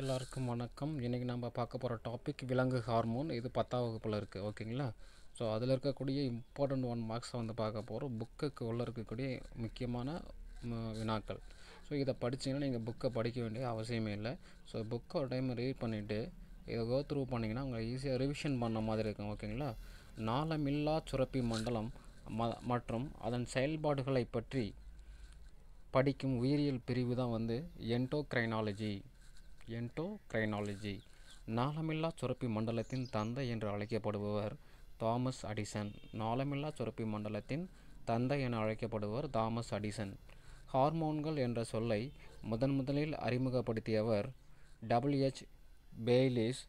எல்லாருக்கும் வணக்கம் இன்றைக்கி நம்ம பார்க்க போகிற டாபிக் விலங்கு ஹார்மோன் இது பத்தாம் வகுப்பில் இருக்குது ஓகேங்களா ஸோ அதில் இருக்கக்கூடிய இம்பார்ட்டண்ட் ஒன் மார்க்ஸை வந்து பார்க்க போகிறோம் புக்குக்கு உள்ளே இருக்கக்கூடிய முக்கியமான வினாக்கள் ஸோ இதை படித்தீங்கன்னா நீங்கள் புக்கை படிக்க வேண்டிய அவசியமே இல்லை ஸோ புக்கை ஒரு டைம் ரீட் பண்ணிவிட்டு இதை கோ த்ரூ பண்ணிங்கன்னா உங்களை ஈஸியாக ரிவிஷன் பண்ண மாதிரி இருக்கும் ஓகேங்களா நாளமில்லா சுரப்பி மண்டலம் ம மற்றும் அதன் செயல்பாடுகளை பற்றி படிக்கும் உயிரியல் பிரிவு தான் வந்து என்டோக்ரைனாலஜி என்டோக்ரைனாலஜி நாளமில்லா சுரப்பி மண்டலத்தின் தந்தை என்று அழைக்கப்படுபவர் தாமஸ் அடிசன் நாளமில்லா சுரப்பி மண்டலத்தின் தந்தை என அழைக்கப்படுவர் தாமஸ் அடிசன் ஹார்மோன்கள் என்ற சொல்லை முதன் முதலில் அறிமுகப்படுத்தியவர் டபிள்யூஹெச் பெய்லிஸ்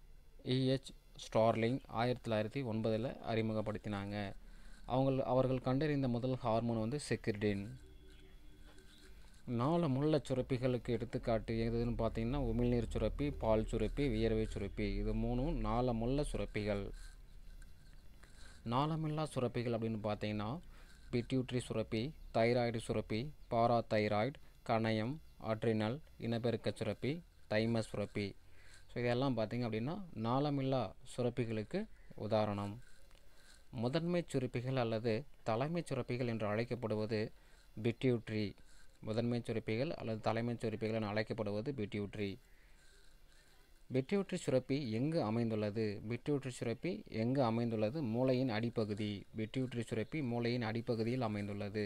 இஹெச் ஸ்டார்லிங் ஆயிரத்தி தொள்ளாயிரத்தி ஒன்பதில் அறிமுகப்படுத்தினாங்க அவங்க அவர்கள் கண்டறிந்த முதல் ஹார்மோன் வந்து செக்ரிடின் நாலு முள்ள சுரப்பிகளுக்கு எடுத்துக்காட்டு எதுன்னு பார்த்தீங்கன்னா உமிழ்நீர் சுரப்பி பால் சுரப்பி வியர்வை சுரப்பி இது மூணும் நாலு முள்ள சுரப்பிகள் நாளமில்லா சுரப்பிகள் அப்படின்னு பார்த்தீங்கன்னா பிட்யூட்ரி சுரப்பி தைராய்டு சுரப்பி பாரா தைராய்டு கணையம் அட்ரினல் இனப்பெருக்க சுரப்பி தைம சுரப்பி ஸோ இதெல்லாம் பார்த்திங்க அப்படின்னா நாளமில்லா சுரப்பிகளுக்கு உதாரணம் முதன்மை சுரப்பிகள் அல்லது தலைமை சுரப்பிகள் என்று அழைக்கப்படுவது பிட்யூட்ரி முதன்மை சுரப்பிகள் அல்லது தலைமை சுரப்பிகள் என அழைக்கப்படுவது பிட்யூட்ரி பிட்யூட்ரி சுரப்பி எங்கு அமைந்துள்ளது பிட்யூட்ரி சுரப்பி எங்கு அமைந்துள்ளது மூளையின் அடிப்பகுதி பிட்யூட்ரி சுரப்பி மூளையின் அடிப்பகுதியில் அமைந்துள்ளது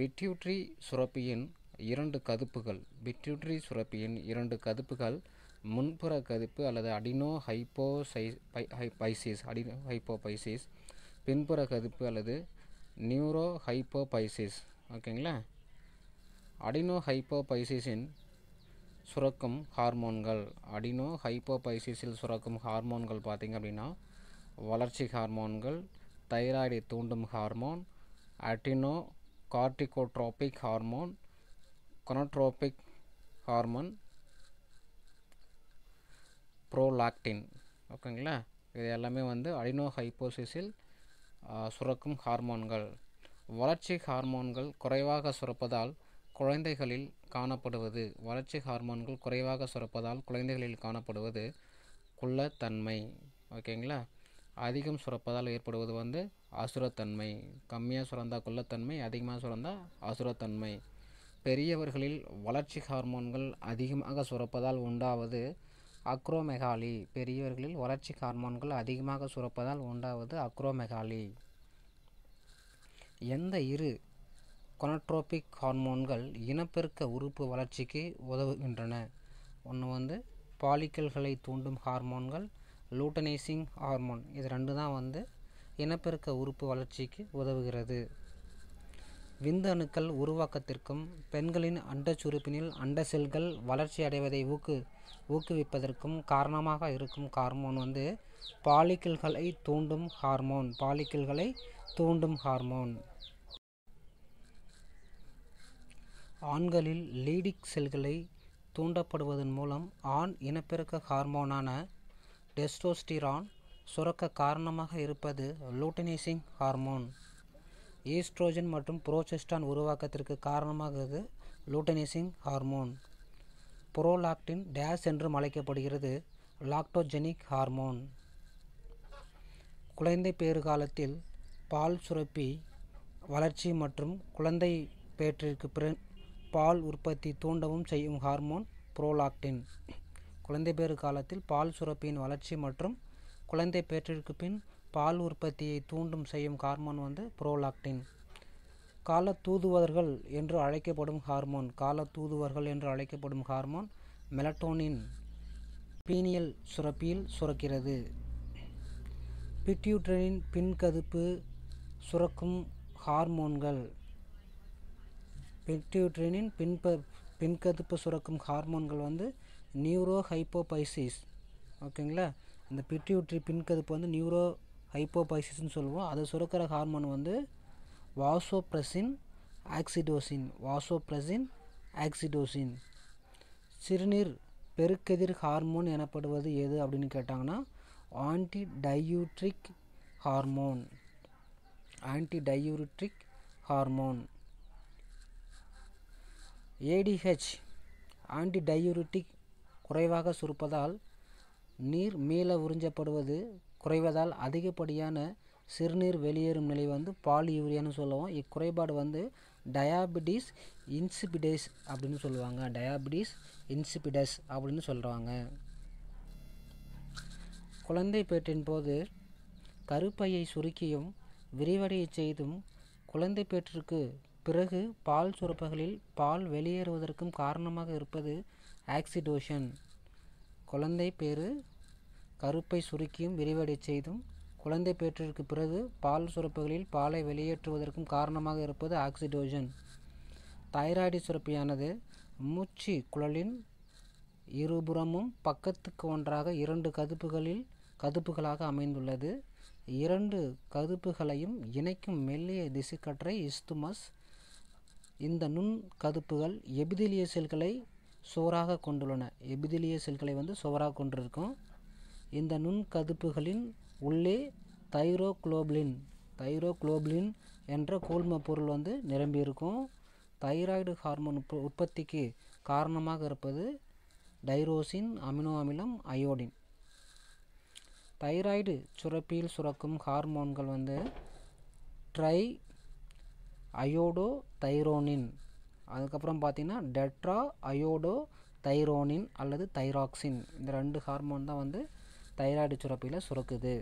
பிட்யூட்ரி சுரப்பியின் இரண்டு கதுப்புகள் பிட்யூட்ரி சுரப்பியின் இரண்டு கதுப்புகள் முன்புற கதுப்பு அல்லது அடினோ ஹைப்போசை பைசிஸ் அடினோ ஹைப்போபைசிஸ் பின்புற கதுப்பு அல்லது நியூரோ ஹைப்போபைசிஸ் ஓகேங்களா அடினோஹைப்போபைசிஸின் சுரக்கும் ஹார்மோன்கள் அடினோ ஹைப்போபைசிஸில் சுரக்கும் ஹார்மோன்கள் பார்த்திங்க அப்படின்னா வளர்ச்சி ஹார்மோன்கள் தைராய்டை தூண்டும் hormone adrenocorticotropic hormone gonadotropic hormone prolactin ஓகேங்களா இது எல்லாமே வந்து அடினோ ஹைப்போசிஸில் சுரக்கும் ஹார்மோன்கள் வளர்ச்சி ஹார்மோன்கள் குறைவாக சுரப்பதால் குழந்தைகளில் காணப்படுவது வளர்ச்சி ஹார்மோன்கள் குறைவாக சுரப்பதால் குழந்தைகளில் காணப்படுவது குள்ளத்தன்மை ஓகேங்களா அதிகம் சுரப்பதால் ஏற்படுவது வந்து அசுரத்தன்மை கம்மியாக சுரந்தால் குள்ளத்தன்மை அதிகமாக சுரந்தால் அசுரத்தன்மை பெரியவர்களில் வளர்ச்சி ஹார்மோன்கள் அதிகமாக சுரப்பதால் உண்டாவது அக்ரோமெகாலி பெரியவர்களில் வளர்ச்சி ஹார்மோன்கள் அதிகமாக சுரப்பதால் உண்டாவது அக்ரோமெகாலி எந்த இரு கொனட்ரோபிக் ஹார்மோன்கள் இனப்பெருக்க உறுப்பு வளர்ச்சிக்கு உதவுகின்றன ஒன்று வந்து பாலிக்கல்களை தூண்டும் ஹார்மோன்கள் லூட்டனைசிங் ஹார்மோன் இது ரெண்டு தான் வந்து இனப்பெருக்க உறுப்பு வளர்ச்சிக்கு உதவுகிறது விந்து அணுக்கள் உருவாக்கத்திற்கும் பெண்களின் அண்டச்சுறுப்பினில் அண்ட செல்கள் வளர்ச்சி அடைவதை ஊக்கு ஊக்குவிப்பதற்கும் காரணமாக இருக்கும் ஹார்மோன் வந்து பாலிக்கல்களை தூண்டும் ஹார்மோன் பாலிக்கல்களை தூண்டும் ஹார்மோன் ஆண்களில் லீடிக் செல்களை தூண்டப்படுவதன் மூலம் ஆண் இனப்பெருக்க ஹார்மோனான டெஸ்டோஸ்டிரான் சுரக்க காரணமாக இருப்பது லூட்டினைசிங் ஹார்மோன் ஈஸ்ட்ரோஜன் மற்றும் புரோசெஸ்டான் உருவாக்கத்திற்கு காரணமாகிறது லூட்டனைசிங் ஹார்மோன் புரோலாக்டின் டேஸ் என்றும் அழைக்கப்படுகிறது லாக்டோஜெனிக் ஹார்மோன் குழந்தை பேறு காலத்தில் பால் சுரப்பி வளர்ச்சி மற்றும் குழந்தை பேற்றிற்கு பிற பால் உற்பத்தி தூண்டவும் செய்யும் ஹார்மோன் புரோலாக்டின் குழந்தை பேறு காலத்தில் பால் சுரப்பியின் வளர்ச்சி மற்றும் குழந்தை பேற்றிற்கு பின் பால் உற்பத்தியை தூண்டும் செய்யும் ஹார்மோன் வந்து புரோலாக்டின் கால தூதுவர்கள் என்று அழைக்கப்படும் ஹார்மோன் கால தூதுவர்கள் என்று அழைக்கப்படும் ஹார்மோன் மெலட்டோனின் பீனியல் சுரப்பியில் சுரக்கிறது பிட்யூட்ரனின் பின்கதுப்பு சுரக்கும் ஹார்மோன்கள் பிட்யூட்ரினின் பின்ப பின்கதுப்பு சுரக்கும் ஹார்மோன்கள் வந்து நியூரோ ஹைப்போபைசிஸ் ஓகேங்களா இந்த பிட்யூட்ரி பின்கதுப்பு வந்து நியூரோ ஹைப்போபைசிஸ்ன்னு சொல்லுவோம் அதை சுரக்கிற ஹார்மோன் வந்து வாசோப்ரசின் ஆக்சிடோசின் வாசோப்ரசின் ஆக்சிடோசின் சிறுநீர் பெருக்கெதிர் ஹார்மோன் எனப்படுவது எது அப்படின்னு கேட்டாங்கன்னா anti diuretic hormone anti diuretic hormone ADH antidiuretic குறைவாக சுருப்பதால் நீர் மீள உறிஞ்சப்படுவது குறைவதால் அதிகப்படியான சிறுநீர் வெளியேறும் நிலை வந்து பாலியூரியான்னு சொல்லுவோம் இக்குறைபாடு வந்து டயாபிட்டிஸ் இன்சிபிடஸ் அப்படின்னு சொல்லுவாங்க டயாபிட்டிஸ் இன்சிபிடஸ் அப்படின்னு சொல்கிறாங்க குழந்தை பேட்டின் போது கருப்பையை சுருக்கியும் விரிவடைய செய்தும் குழந்தை பேற்றிற்கு பிறகு பால் சுரப்பகளில் பால் வெளியேறுவதற்கும் காரணமாக இருப்பது ஆக்சிடோஷன் குழந்தை பேறு கருப்பை சுருக்கியும் விரிவடை செய்தும் குழந்தை பேற்றிற்கு பிறகு பால் சுரப்புகளில் பாலை வெளியேற்றுவதற்கும் காரணமாக இருப்பது ஆக்சிடோஜன் தைராய்டு சுரப்பியானது மூச்சு குழலின் இருபுறமும் பக்கத்துக்கு ஒன்றாக இரண்டு கதுப்புகளில் கதுப்புகளாக அமைந்துள்ளது இரண்டு கதுப்புகளையும் இணைக்கும் மெல்லிய திசுக்கற்றை இஸ்துமஸ் இந்த நுண் கதுப்புகள் எபிதிலிய செல்களை சுவராக கொண்டுள்ளன எபிதிலிய செல்களை வந்து சுவராக கொண்டிருக்கும் இந்த நுண் கதுப்புகளின் உள்ளே தைரோக்ளோபிளின் தைரோக்ளோபிளின் என்ற கூழ்ம பொருள் வந்து நிரம்பியிருக்கும் தைராய்டு ஹார்மோன் உற்பத்திக்கு காரணமாக இருப்பது டைரோசின் அமினோ அமிலம் அயோடின் தைராய்டு சுரப்பியில் சுரக்கும் ஹார்மோன்கள் வந்து ட்ரை அயோடோ தைரோனின் அதுக்கப்புறம் பார்த்திங்கன்னா டெட்ரா அயோடோ தைரோனின் அல்லது தைராக்சின் இந்த ரெண்டு ஹார்மோன் தான் வந்து தைராய்டு சுரப்பியில் சுரக்குது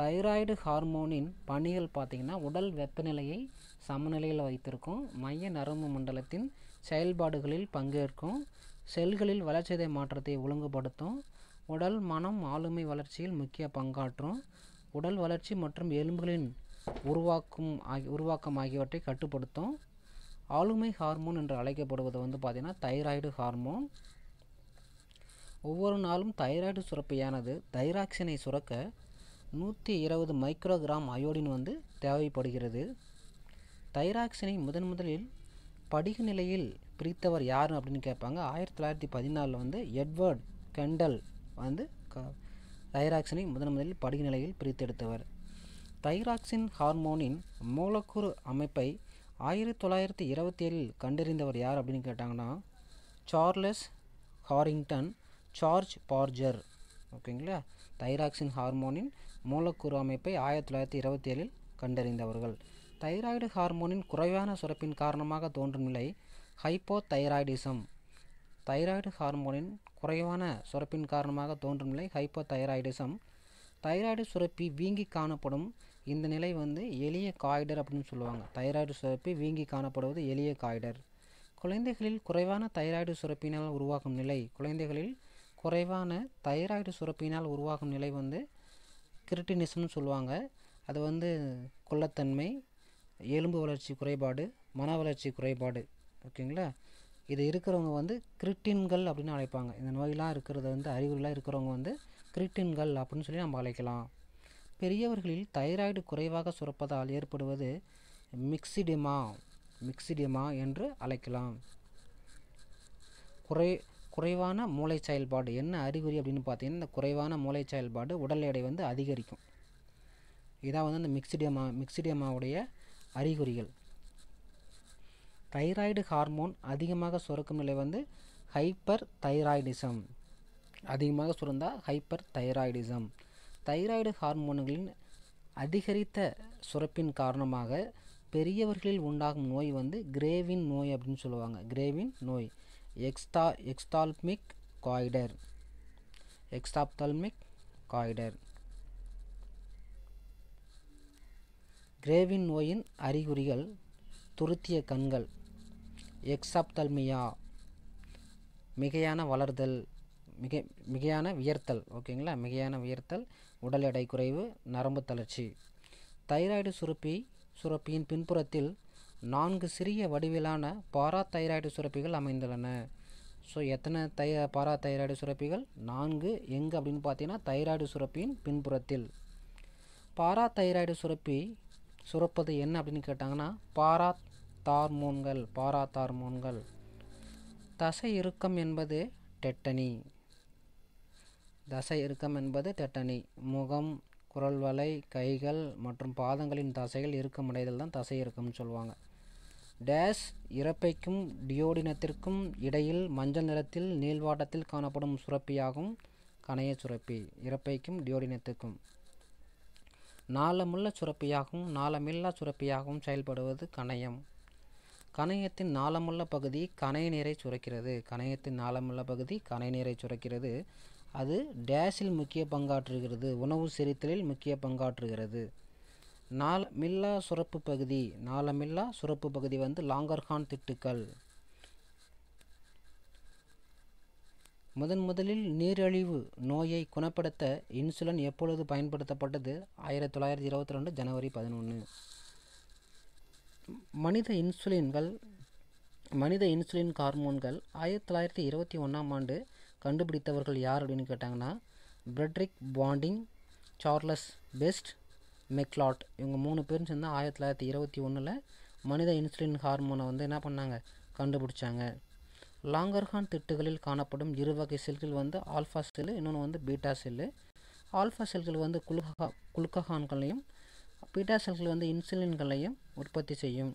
தைராய்டு ஹார்மோனின் பணிகள் பார்த்திங்கன்னா உடல் வெப்பநிலையை சமநிலையில் வைத்திருக்கும் மைய நரம்பு மண்டலத்தின் செயல்பாடுகளில் பங்கேற்கும் செல்களில் வளர்ச்சிதை மாற்றத்தை ஒழுங்குபடுத்தும் உடல் மனம் ஆளுமை வளர்ச்சியில் முக்கிய பங்காற்றும் உடல் வளர்ச்சி மற்றும் எலும்புகளின் உருவாக்கும் ஆகி உருவாக்கம் ஆகியவற்றை கட்டுப்படுத்தும் ஆளுமை ஹார்மோன் என்று அழைக்கப்படுவது வந்து பார்த்திங்கன்னா தைராய்டு ஹார்மோன் ஒவ்வொரு நாளும் தைராய்டு சுரப்பியானது தைராக்சினை சுரக்க நூற்றி இருபது மைக்ரோகிராம் அயோடின் வந்து தேவைப்படுகிறது தைராக்சினை முதன் முதலில் படிக நிலையில் பிரித்தவர் யார் அப்படின்னு கேட்பாங்க ஆயிரத்தி தொள்ளாயிரத்தி பதினாலில் வந்து எட்வர்ட் கெண்டல் வந்து க தைராக்சினை முதன் முதலில் படிக நிலையில் பிரித்தெடுத்தவர் தைராக்சின் ஹார்மோனின் மூலக்கூறு அமைப்பை ஆயிரத்தி தொள்ளாயிரத்தி இருபத்தி ஏழில் கண்டறிந்தவர் யார் அப்படின்னு கேட்டாங்கன்னா சார்லஸ் ஹாரிங்டன் சார்ஜ் பார்ஜர் ஓகேங்களா தைராக்சின் ஹார்மோனின் மூலக்கூறு அமைப்பை ஆயிரத்தி தொள்ளாயிரத்தி இருபத்தி ஏழில் கண்டறிந்தவர்கள் தைராய்டு ஹார்மோனின் குறைவான சுரப்பின் காரணமாக தோன்றும் நிலை ஹைப்போதைராய்டிசம் தைராய்டு ஹார்மோனின் குறைவான சுரப்பின் காரணமாக தோன்றும் நிலை ஹைப்போதைராய்டிசம் தைராய்டு சுரப்பி வீங்கி காணப்படும் இந்த நிலை வந்து எளிய காய்டர் அப்படின்னு சொல்லுவாங்க தைராய்டு சுரப்பி வீங்கி காணப்படுவது எளிய காய்டர் குழந்தைகளில் குறைவான தைராய்டு சுரப்பினால் உருவாகும் நிலை குழந்தைகளில் குறைவான தைராய்டு சுரப்பினால் உருவாகும் நிலை வந்து கிரிட்டினிசம்னு சொல்லுவாங்க அது வந்து கொள்ளத்தன்மை எலும்பு வளர்ச்சி குறைபாடு மன வளர்ச்சி குறைபாடு ஓகேங்களா இது இருக்கிறவங்க வந்து கிரிட்டின்கள் அப்படின்னு அழைப்பாங்க இந்த நோயெலாம் இருக்கிறத வந்து அறிகுறிலாம் இருக்கிறவங்க வந்து கிரிட்டின்கள் அப்படின்னு சொல்லி நம்ம அழைக்கலாம் பெரியவர்களில் தைராய்டு குறைவாக சுரப்பதால் ஏற்படுவது மிக்சிடிமா மிக்சிடிமா என்று அழைக்கலாம் குறை குறைவான மூளை செயல்பாடு என்ன அறிகுறி அப்படின்னு பார்த்தீங்கன்னா இந்த குறைவான மூளை செயல்பாடு உடல் எடை வந்து அதிகரிக்கும் இதான் வந்து அந்த மிக்சிடியமா மிக்சிடியமாவுடைய அறிகுறிகள் தைராய்டு ஹார்மோன் அதிகமாக சுரக்கும் நிலை வந்து ஹைப்பர் தைராய்டிசம் அதிகமாக சுரந்தால் ஹைப்பர் தைராய்டிசம் தைராய்டு ஹார்மோன்களின் அதிகரித்த சுரப்பின் காரணமாக பெரியவர்களில் உண்டாகும் நோய் வந்து கிரேவின் நோய் அப்படின்னு சொல்லுவாங்க கிரேவின் நோய் எக்ஸ்டா எக்ஸ்டால்மிக் காய்டர் எக்ஸ்டாப்தால்மிக் காய்டர் கிரேவின் நோயின் அறிகுறிகள் துருத்திய கண்கள் எக்ஸாப்தல்மியா மிகையான வளர்தல் மிக மிகையான வியர்த்தல் ஓகேங்களா மிகையான வியர்த்தல் உடல் எடை குறைவு நரம்பு தளர்ச்சி தைராய்டு சுரப்பி சுரப்பியின் பின்புறத்தில் நான்கு சிறிய வடிவிலான பாரா தைராய்டு சுரப்பிகள் அமைந்துள்ளன ஸோ எத்தனை தை பாரா தைராய்டு சுரப்பிகள் நான்கு எங்கே அப்படின்னு பார்த்தீங்கன்னா தைராய்டு சுரப்பியின் பின்புறத்தில் பாரா தைராய்டு சுரப்பி சுரப்பது என்ன அப்படின்னு கேட்டாங்கன்னா பாரா தார்மோன்கள் பாரா தார்மோன்கள் தசை இறுக்கம் என்பது டெட்டனி தசை இறுக்கம் என்பது தெட்டனி முகம் குரல்வலை கைகள் மற்றும் பாதங்களின் தசைகள் இறுக்கமடைதல் தான் தசை இறுக்கம்னு சொல்லுவாங்க டேஷ் இறப்பைக்கும் டியோடினத்திற்கும் இடையில் மஞ்சள் நிறத்தில் நீள்வாட்டத்தில் காணப்படும் சுரப்பியாகும் கணைய சுரப்பி இறப்பைக்கும் டியோடினத்துக்கும் நாளமுள்ள சுரப்பியாகவும் நாளமில்லா சுரப்பியாகவும் செயல்படுவது கணையம் கணையத்தின் நாளமுள்ள பகுதி கணைய நீரை சுரக்கிறது கணையத்தின் நாளமுள்ள பகுதி கணை நீரை சுரக்கிறது அது டேஷில் முக்கிய பங்காற்றுகிறது உணவு செரித்தலில் முக்கிய பங்காற்றுகிறது மில்லா சுரப்பு பகுதி நாலமில்லா சுரப்பு பகுதி வந்து லாங்கர்ஹான் திட்டுக்கள் முதன் முதலில் நீரிழிவு நோயை குணப்படுத்த இன்சுலின் எப்பொழுது பயன்படுத்தப்பட்டது ஆயிரத்தி தொள்ளாயிரத்தி இருபத்தி ரெண்டு ஜனவரி பதினொன்று மனித இன்சுலின்கள் மனித இன்சுலின் ஹார்மோன்கள் ஆயிரத்தி தொள்ளாயிரத்தி இருபத்தி ஒன்றாம் ஆண்டு கண்டுபிடித்தவர்கள் யார் அப்படின்னு கேட்டாங்கன்னா Frederick Banting Charles Best Macleod இவங்க மூணு பேரும் சேர்ந்து ஆயிரத்தி தொள்ளாயிரத்தி இருபத்தி ஒன்றில் மனித இன்சுலின் ஹார்மோனை வந்து என்ன பண்ணாங்க கண்டுபிடிச்சாங்க லாங்கர்ஹான் திட்டுகளில் காணப்படும் இரு வகை செல்கள் வந்து ஆல்ஃபா செல்லு இன்னொன்று வந்து பீட்டா செல்லு ஆல்ஃபா செல்கள் வந்து குல்கஹா குலுக்கஹான்களையும் பீட்டா செல்கள் வந்து இன்சுலின்களையும் உற்பத்தி செய்யும்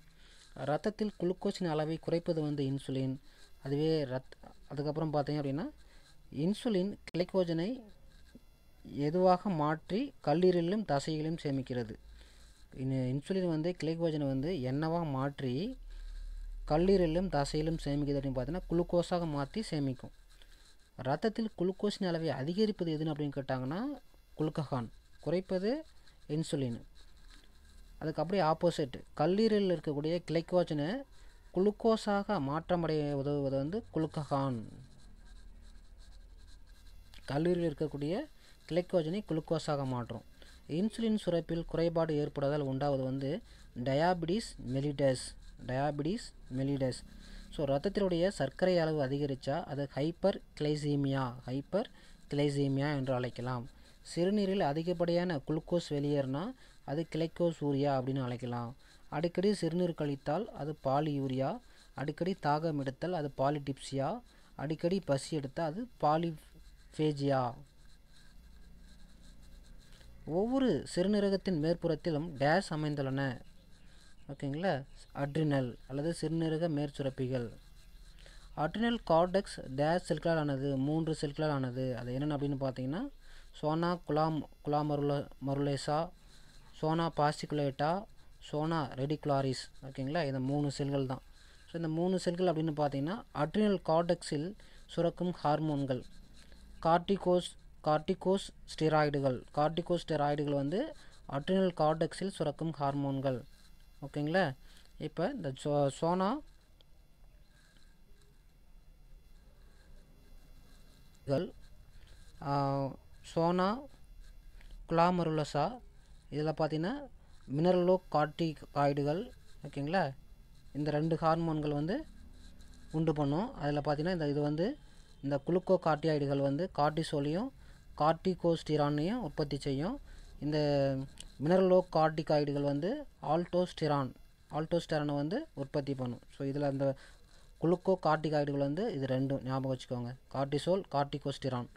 ரத்தத்தில் குளுக்கோஸின் அளவை குறைப்பது வந்து இன்சுலின் அதுவே ரத் அதுக்கப்புறம் பார்த்தீங்க அப்படின்னா இன்சுலின் கிளைக்கோஜனை எதுவாக மாற்றி கல்லீரலிலும் தசைகளிலும் சேமிக்கிறது இன்சுலின் வந்து கிளைக்கோஜனை வந்து என்னவாக மாற்றி கல்லீரலிலும் தசையிலும் சேமிக்கிறது அப்படின்னு பார்த்தீங்கன்னா குளுக்கோஸாக மாற்றி சேமிக்கும் ரத்தத்தில் குளுக்கோஸின் அளவை அதிகரிப்பது எதுன்னு அப்படின்னு கேட்டாங்கன்னா குளுக்ககான் குறைப்பது இன்சுலின் அதுக்கு அப்படியே ஆப்போசிட் கல்லீரலில் இருக்கக்கூடிய கிளைக்கோஜனை குளுக்கோஸாக மாற்றமடைய உதவுவது வந்து குளுக்ககான் கல்லூரியில் இருக்கக்கூடிய கிளைக்கோஜனை குளுக்கோஸாக மாற்றும் இன்சுலின் சுரப்பில் குறைபாடு ஏற்படுதல் உண்டாவது வந்து diabetes mellitus diabetes mellitus so ரத்தத்தினுடைய சர்க்கரை அளவு அதிகரித்தா அது ஹைப்பர் கிளைசீமியா ஹைப்பர் கிளைசீமியா என்று அழைக்கலாம் சிறுநீரில் அதிகப்படியான குளுக்கோஸ் வெளியேறினா அது கிளைக்கோஸ் யூரியா அப்படின்னு அழைக்கலாம் அடிக்கடி சிறுநீர் கழித்தால் அது பாலி யூரியா அடிக்கடி தாகம் எடுத்தால் அது பாலிடிப்சியா அடிக்கடி பசி எடுத்தால் அது பாலி ஃபேஜியா ஒவ்வொரு சிறுநீரகத்தின் மேற்புறத்திலும் டேஷ் அமைந்துள்ளன ஓகேங்களா அட்ரினல் அல்லது சிறுநீரக மேற்சுரப்பிகள் அட்ரினல் கார்டெக்ஸ் டேஷ் செல்களால் ஆனது மூன்று செல்களால் ஆனது அது என்னென்ன அப்படின்னு பார்த்தீங்கன்னா சோனா குலாம் குலாமருல மருலேசா சோனா பாசிகுலேட்டா சோனா ரெடிகுலாரிஸ் ஓகேங்களா இந்த மூணு செல்கள் தான் ஸோ இந்த மூணு செல்கள் அப்படின்னு பார்த்தீங்கன்னா அட்ரினல் கார்டெக்ஸில் சுரக்கும் ஹார்மோன்கள் கார்டிகோஸ் கார்டிகோஸ் ஸ்டெராய்டுகள் ஸ்டெராய்டுகள் வந்து அட்ரினல் கார்டெக்ஸில் சுரக்கும் ஹார்மோன்கள் ஓகேங்களா இப்போ இந்த சோ சோனா சோனா குலாமருலசா இதில் பார்த்தீங்கன்னா மினரலோ கார்டிகாய்டுகள் ஓகேங்களா இந்த ரெண்டு ஹார்மோன்கள் வந்து உண்டு பண்ணும் அதில் பார்த்தீங்கன்னா இந்த இது வந்து இந்த குளுக்கோ கார்டியாய்டுகள் வந்து கார்டிசோலையும் கார்டிகோஸ்டிரானையும் உற்பத்தி செய்யும் இந்த மினரலோ கார்டிகாய்டுகள் வந்து ஆல்டோஸ்டிரான் ஆல்டோஸ்டிரானை வந்து உற்பத்தி பண்ணும் ஸோ இதில் அந்த குளுக்கோ கார்டிகாய்டுகள் வந்து இது ரெண்டும் ஞாபகம் வச்சுக்கோங்க கார்டிசோல் கார்டிகோஸ்டிரான்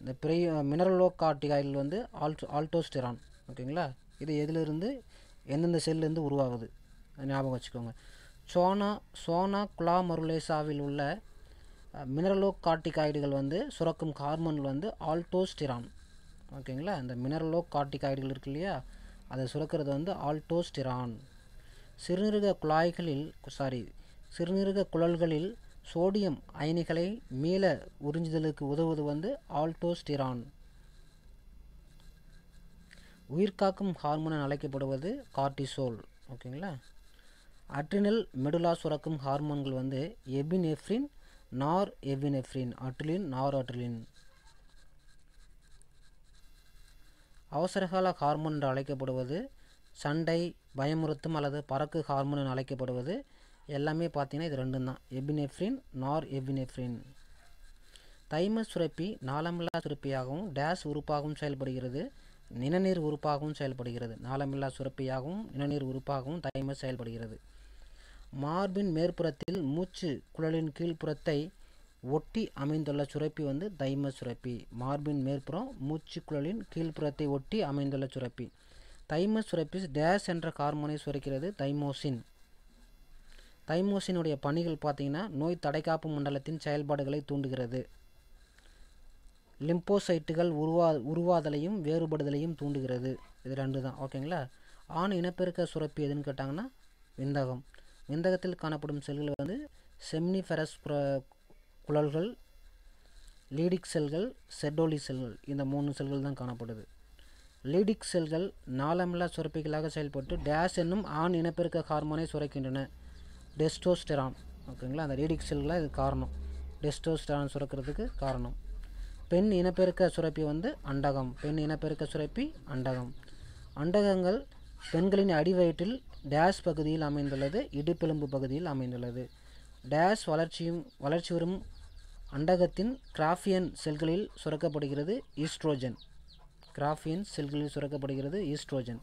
இந்த பிரிய மினரலோ கார்டிகாய்டுகள் வந்து ஆல்டோ ஆல்டோஸ்டிரான் ஓகேங்களா இது எதிலிருந்து எந்தெந்த செல்லிருந்து உருவாகுது ஞாபகம் வச்சுக்கோங்க சோனா சோனா குலா மருலேசாவில் உள்ள மினரலோ வந்து சுரக்கும் ஹார்மோன் வந்து ஆல்டோஸ்டிரான் ஓகேங்களா இந்த மினரலோ இருக்கு இல்லையா அதை சுரக்கிறது வந்து ஆல்டோஸ்டிரான் சிறுநீரக குழாய்களில் சாரி சிறுநீரக குழல்களில் சோடியம் அயனிகளை மீள உறிஞ்சுதலுக்கு உதவுவது வந்து ஆல்டோஸ்டிரான் உயிர்காக்கும் ஹார்மோன் அழைக்கப்படுவது கார்டிசோல் ஓகேங்களா அட்ரினல் மெடுலா சுரக்கும் ஹார்மோன்கள் வந்து எபினெஃப்ரின் நார் எவ்வினெஃப்ரின் ஆற்றிலின் நார் ஆற்றிலின் அவசரகால ஹார்மோன் என்று அழைக்கப்படுவது சண்டை பயமுறுத்தும் அல்லது பறக்கு ஹார்மோன் என்று அழைக்கப்படுவது எல்லாமே பார்த்தீங்கன்னா இது ரெண்டும் தான் எபினெஃப்ரின் நார் எபினெஃப்ரின் தைமஸ் சுரப்பி நாளமில்லா சுரப்பியாகவும் டேஸ் உறுப்பாகவும் செயல்படுகிறது நிணநீர் உறுப்பாகவும் செயல்படுகிறது நாளமில்லா சுரப்பியாகவும் நிணநீர் உறுப்பாகவும் தைமஸ் செயல்படுகிறது மார்பின் மேற்புறத்தில் மூச்சு குழலின் கீழ்ப்புறத்தை ஒட்டி அமைந்துள்ள சுரப்பி வந்து தைம சுரப்பி மார்பின் மேற்புறம் மூச்சு குழலின் கீழ்ப்புறத்தை ஒட்டி அமைந்துள்ள சுரப்பி தைம சுரப்பி டேஸ் என்ற கார்மோனை சுரக்கிறது தைமோசின் தைமோசினுடைய பணிகள் பார்த்திங்கன்னா நோய் தடைக்காப்பு மண்டலத்தின் செயல்பாடுகளை தூண்டுகிறது லிம்போசைட்டுகள் உருவா உருவாதலையும் வேறுபடுதலையும் தூண்டுகிறது இது ரெண்டு தான் ஓகேங்களா ஆண் இனப்பெருக்க சுரப்பி எதுன்னு கேட்டாங்கன்னா விந்தகம் விந்தகத்தில் காணப்படும் செல்கள் வந்து செம்னிஃபெரஸ் குழல்கள் லீடிக் செல்கள் செட்டோலி செல்கள் இந்த மூணு செல்கள் தான் காணப்படுது லீடிக் செல்கள் நாளமில்லா சுரப்பிகளாக செயல்பட்டு டேஷ் என்னும் ஆண் இனப்பெருக்க ஹார்மோனை சுரக்கின்றன டெஸ்டோஸ்டெரான் ஓகேங்களா அந்த லீடிக் செல்களாக இது காரணம் டெஸ்டோஸ்டெரான் சுரக்கிறதுக்கு காரணம் பெண் இனப்பெருக்க சுரப்பி வந்து அண்டகம் பெண் இனப்பெருக்க சுரப்பி அண்டகம் அண்டகங்கள் பெண்களின் அடிவயிற்றில் டேஷ் பகுதியில் அமைந்துள்ளது இடுப்பெலும்பு பகுதியில் அமைந்துள்ளது டேஷ் வளர்ச்சியும் வளர்ச்சி வரும் அண்டகத்தின் கிராஃபியன் செல்களில் சுரக்கப்படுகிறது ஈஸ்ட்ரோஜன் கிராஃபியன் செல்களில் சுரக்கப்படுகிறது ஈஸ்ட்ரோஜன்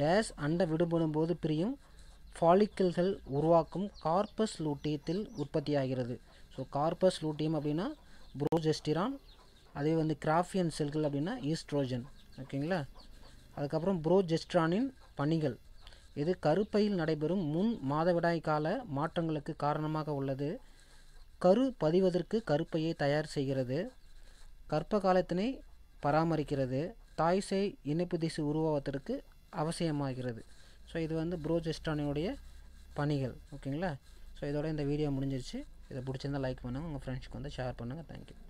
டேஷ் அண்ட விடுபடும் போது பிரியும் ஃபாலிக்கல்கள் உருவாக்கும் கார்பஸ் லூட்டியத்தில் உற்பத்தியாகிறது ஸோ கார்பஸ் லூட்டியம் அப்படின்னா புரோஜெஸ்டிரான் அதே வந்து கிராஃபியன் செல்கள் அப்படின்னா ஈஸ்ட்ரோஜன் ஓகேங்களா அதுக்கப்புறம் புரோஜெஸ்ட்ரானின் பணிகள் இது கருப்பையில் நடைபெறும் முன் மாதவிடாய் கால மாற்றங்களுக்கு காரணமாக உள்ளது கரு பதிவதற்கு கருப்பையை தயார் செய்கிறது கற்ப காலத்தினை பராமரிக்கிறது தாய் இணைப்பு திசு உருவாவதற்கு அவசியமாகிறது ஸோ இது வந்து புரோஜெஸ்டானியோடைய பணிகள் ஓகேங்களா ஸோ இதோட இந்த வீடியோ முடிஞ்சிருச்சு இதை பிடிச்சிருந்தால் லைக் பண்ணுங்கள் உங்கள் ஃப்ரெண்ட்ஸ்க்கு வந்து ஷேர் பண்ணுங்கள் தேங்க்யூ